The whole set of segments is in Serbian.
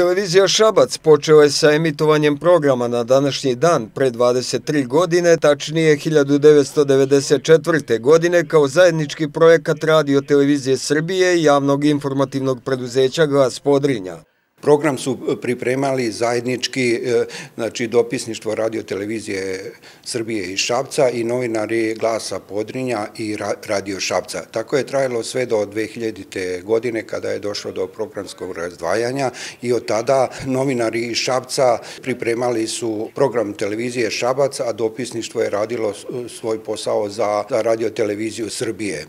Televizija Šabac počela je sa emitovanjem programa na današnji dan pre 23 godine, tačnije 1994. godine kao zajednički projekat Radio Televizije Srbije i javnog informativnog preduzeća Glas Podrinja. Program su e, pripremali zajednički, e, znači dopisništvo radio televizije Srbije i Šapca i novinari Glasa Podrinja i Radio Šapca. Tako je trajalo sve do 2000. godine kada je došlo do programskog razdvajanja i od tada novinari i Šapca pripremali su program televizije Šabac, a dopisništvo je radilo e, svoj posao za radio televiziju Srbije.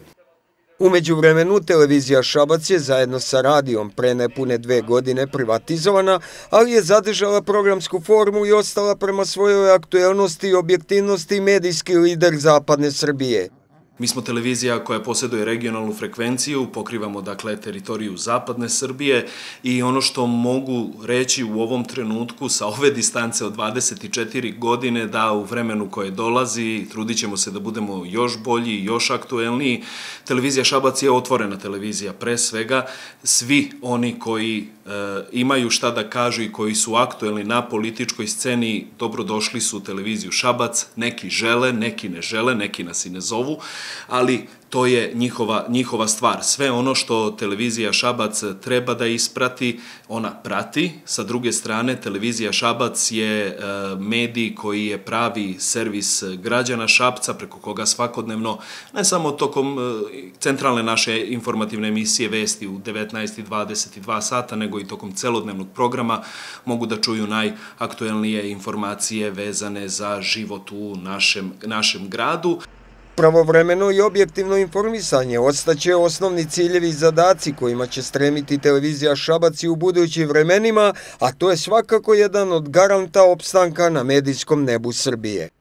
Umeđu vremenu, televizija Šabac je zajedno sa radijom pre nepune dve godine privatizovana, ali je zadržala programsku formu i ostala prema svojoj aktuelnosti i objektivnosti medijski lider Zapadne Srbije. Mi smo televizija koja posjeduje regionalnu frekvenciju, pokrivamo dakle teritoriju zapadne Srbije i ono što mogu reći u ovom trenutku sa ove distance od 24 godine da u vremenu koje dolazi trudit ćemo se da budemo još bolji, još aktuelniji. Televizija Šabac je otvorena televizija pre svega. Svi oni koji e, imaju šta da kažu i koji su aktuelni na političkoj sceni dobrodošli su u televiziju Šabac. Neki žele, neki ne žele, neki nas i ne zovu ali to je njihova, njihova stvar. Sve ono što televizija Šabac treba da isprati, ona prati. Sa druge strane, televizija Šabac je e, medij koji je pravi servis građana Šapca, preko koga svakodnevno, ne samo tokom e, centralne naše informativne emisije vesti u 19 i 22 sata, nego i tokom celodnevnog programa mogu da čuju najaktuelnije informacije vezane za život u našem, našem gradu. Pravovremeno i objektivno informisanje ostaće osnovni ciljevi i zadaci kojima će stremiti televizija Šabac i u budućim vremenima, a to je svakako jedan od garanta opstanka na medijskom nebu Srbije.